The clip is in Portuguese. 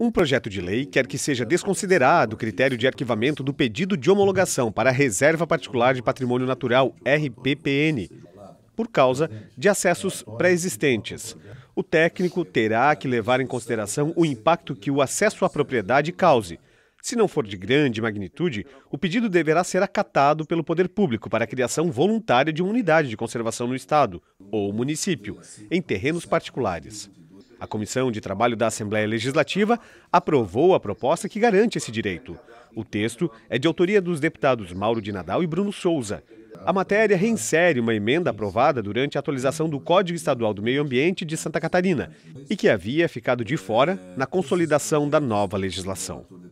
Um projeto de lei quer que seja desconsiderado o critério de arquivamento do pedido de homologação para a Reserva Particular de Patrimônio Natural, RPPN, por causa de acessos pré-existentes. O técnico terá que levar em consideração o impacto que o acesso à propriedade cause. Se não for de grande magnitude, o pedido deverá ser acatado pelo poder público para a criação voluntária de uma unidade de conservação no Estado ou município, em terrenos particulares. A Comissão de Trabalho da Assembleia Legislativa aprovou a proposta que garante esse direito. O texto é de autoria dos deputados Mauro de Nadal e Bruno Souza. A matéria reinsere uma emenda aprovada durante a atualização do Código Estadual do Meio Ambiente de Santa Catarina e que havia ficado de fora na consolidação da nova legislação.